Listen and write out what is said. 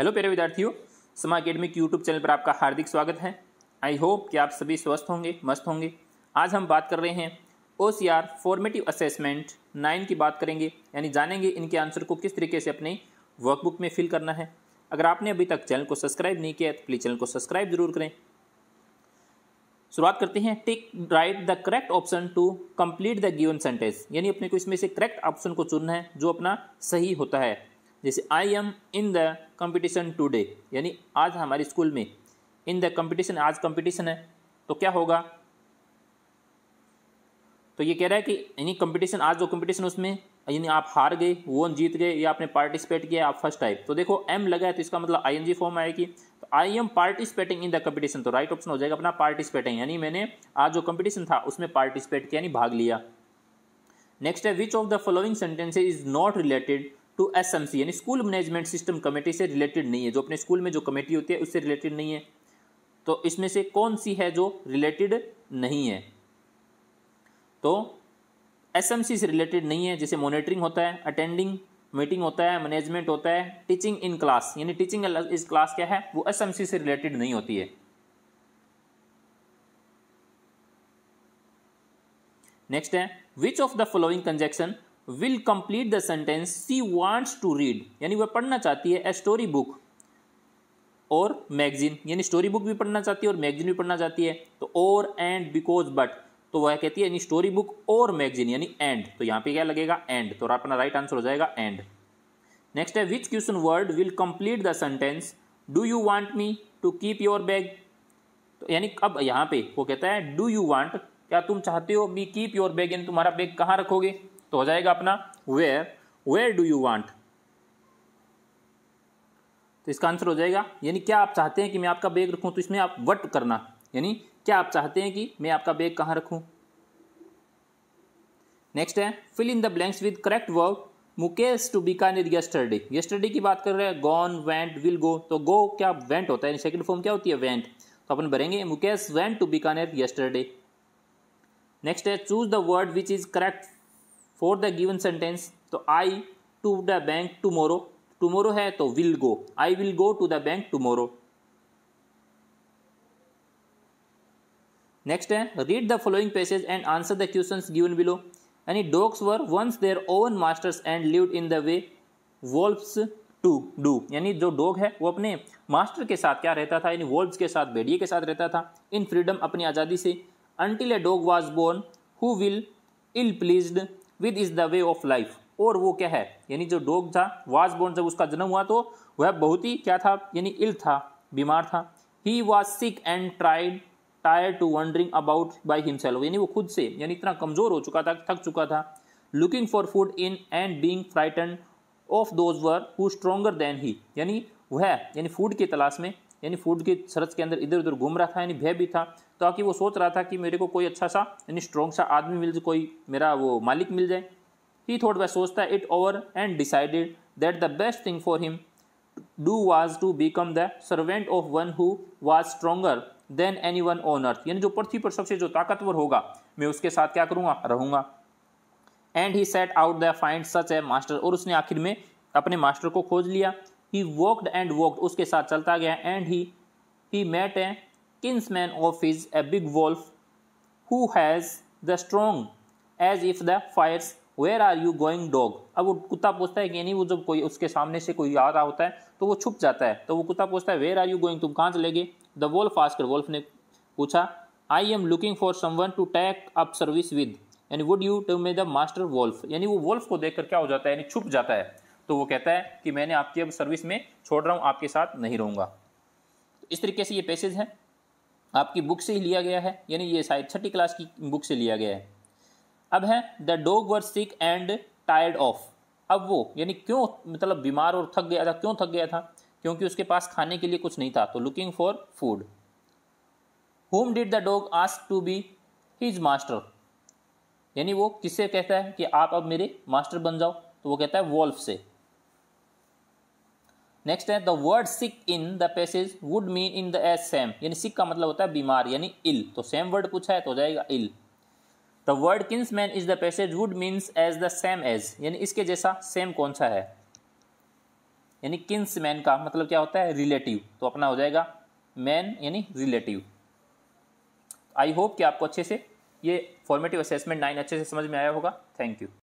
hello प्यारे विद्यार्थियों समा अकेडमिक यूट्यूब चैनल पर आपका हार्दिक स्वागत है आई होप कि आप सभी स्वस्थ होंगे मस्त होंगे आज हम बात कर रहे हैं O C R formative assessment nine की बात करेंगे यानी जानेंगे इनके आंसर को किस तरीके से अपने वर्कबुक में फिल करना है अगर आपने अभी तक चैनल को सब्सक्राइब नहीं किया है तो प्लीज़ चैनल को सब्सक्राइब जरूर करें शुरुआत करते हैं tick right the correct option to complete the given sentence यानी अपने को इसमें से करेक्ट ऑप्शन को चुनना है जो अपना सही होता है जैसे I am in the competition today यानी आज हमारे स्कूल में इन द कंपटीशन आज कंपटीशन है तो क्या होगा तो ये कह रहा है कि यानी कंपटीशन आज जो कंपटीशन उसमें यानी आप हार गए वो जीत गए या आपने पार्टिसिपेट किया आप फर्स्ट टाइप तो देखो एम लगा है तो इसका मतलब आई एन जी फॉर्म आएगी तो I am participating in the competition तो राइट ऑप्शन हो जाएगा अपना पार्टिसिपेटिंग यानी मैंने आज जो कंपटीशन था उसमें पार्टिसिपेट किया यानी भाग लिया नेक्स्ट है which of the following sentences is not related to S M C यानी स्कूल मैनेजमेंट सिस्टम कमेटी से रिलेटेड नहीं है जो अपने स्कूल में जो कमेटी होती है उससे रिलेटेड नहीं है तो इसमें से कौन सी है जो रिलेटेड नहीं है तो एस एम सी से रिलेटेड नहीं है जैसे मॉनिटरिंग होता है अटेंडिंग मीटिंग होता है मैनेजमेंट होता है टीचिंग इन क्लास यानी टीचिंग इस क्लास क्या है वो एस एम सी से रिलेटेड नहीं होती है नेक्स्ट है which of the following conjunction will complete the sentence she wants to read यानी वह पढ़ना चाहती है ए स्टोरी बुक और मैगजीन यानी स्टोरी बुक भी पढ़ना चाहती है और मैगजीन भी पढ़ना चाहती है तो और एंड बिकॉज बट तो वह कहती है यानी स्टोरी बुक और मैगजीन यानी एंड तो यहाँ पे क्या लगेगा एंड तो अपना राइट आंसर हो जाएगा एंड नेक्स्ट है which question word will complete the sentence do you want me to keep your bag तो यानी अब यहाँ पे वो कहता है डू यू वांट क्या तुम चाहते हो मी कीप योर बैग यानी तुम्हारा बैग कहाँ रखोगे तो हो जाएगा अपना where where do you want तो इसका आंसर हो जाएगा यानी क्या आप चाहते हैं कि मैं आपका बैग रखूं तो इसमें आप वट करना यानी क्या आप चाहते हैं कि मैं आपका बैग कहाँ रखूं नेक्स्ट है fill in the blanks with correct verb Mukesh to Bikaner yesterday yesterday की बात कर रहे हैं गॉन वेंट विल गो तो गो क्या वेंट होता है सेकंड फॉर्म क्या होती है वेंट तो अपन भरेंगे Mukesh went to Bikaner yesterday next है choose the word which is correct for the given sentence तो I to the bank tomorrow tomorrow है तो will go I will go to the bank tomorrow next है read the following passage and answer the question given below यानी dogs were once their own masters and live in the way wolves to do यानी जो dog है वो अपने master के साथ क्या रहता था यानी वॉल्व्स के साथ भेड़िए के साथ रहता था इन फ्रीडम अपनी आज़ादी से until a dog was born who will ill please with is the way of life और वो क्या है यानी जो डॉग था वाज बोर्न जब उसका जन्म हुआ तो वह बहुत ही क्या था यानी इल था बीमार था he was sick and tried tired to wandering about by himself यानी वो खुद से यानी इतना कमज़ोर हो चुका था थक चुका था looking for food in and being frighten of those were who stronger than he यानी वह यानी फूड की तलाश में यानी फूड की सरच के अंदर इधर उधर घूम रहा था यानी भय भी था ताकि वो सोच रहा था कि मेरे को कोई अच्छा सा यानी स्ट्रॉन्ग सा आदमी मिल जाए कोई मेरा वो मालिक मिल जाए ही थोड़ा वह सोचता है it over and decided that the best thing for him do was to become the servant of one who was stronger than any one on earth यानी जो पृथ्वी पर सबसे जो ताकतवर होगा मैं उसके साथ क्या करूँगा रहूँगा and he set out the find such a master और उसने आखिर में अपने मास्टर को खोज लिया ही वॉकड एंड वॉकड उसके साथ चलता गया and he he met a man of is a big wolf who has the strong as if the fires where are you going dog अब वो कुत्ता पूछता है कि नहीं वो जब कोई उसके सामने से कोई आ रहा होता है तो वो छुप जाता है तो वो कुत्ता पूछता है वेयर आर यू गोइंग तुम कहाँ चले गए द वोल्फ आस्कर वोल्फ ने पूछा I am looking for someone to take up service with यानी would you to may the master wolf यानी वो वोल्फ को देखकर क्या हो जाता है यानी छुप जाता है तो वो कहता है कि मैंने आपकी अब सर्विस में छोड़ रहा हूँ आपके साथ नहीं रहूँगा तो इस तरीके से ये पैसेज है आपकी बुक से ही लिया गया है यानी ये शायद छठी क्लास की बुक से लिया गया है अब है the dog were sick and tired of अब वो यानी क्यों मतलब बीमार और थक गया था क्यों थक गया था क्योंकि उसके पास खाने के लिए कुछ नहीं था तो looking for food home did the dog ask to be his master यानी वो किससे कहता है कि आप अब मेरे मास्टर बन जाओ तो वो कहता है वॉल्फ से नेक्स्ट है the word sick in the passage would mean in the as same यानी सिक का मतलब होता है बीमार यानी इल तो सेम वर्ड पूछा है तो हो जाएगा ill the word kinsman is the passage would means as the same as यानी इसके जैसा सेम कौन सा है यानी किन्स मैन का मतलब क्या होता है रिलेटिव तो अपना हो जाएगा मैन यानी रिलेटिव आई होप कि आपको अच्छे से ये फॉर्मेटिव असेसमेंट नाइन अच्छे से समझ में आया होगा थैंक यू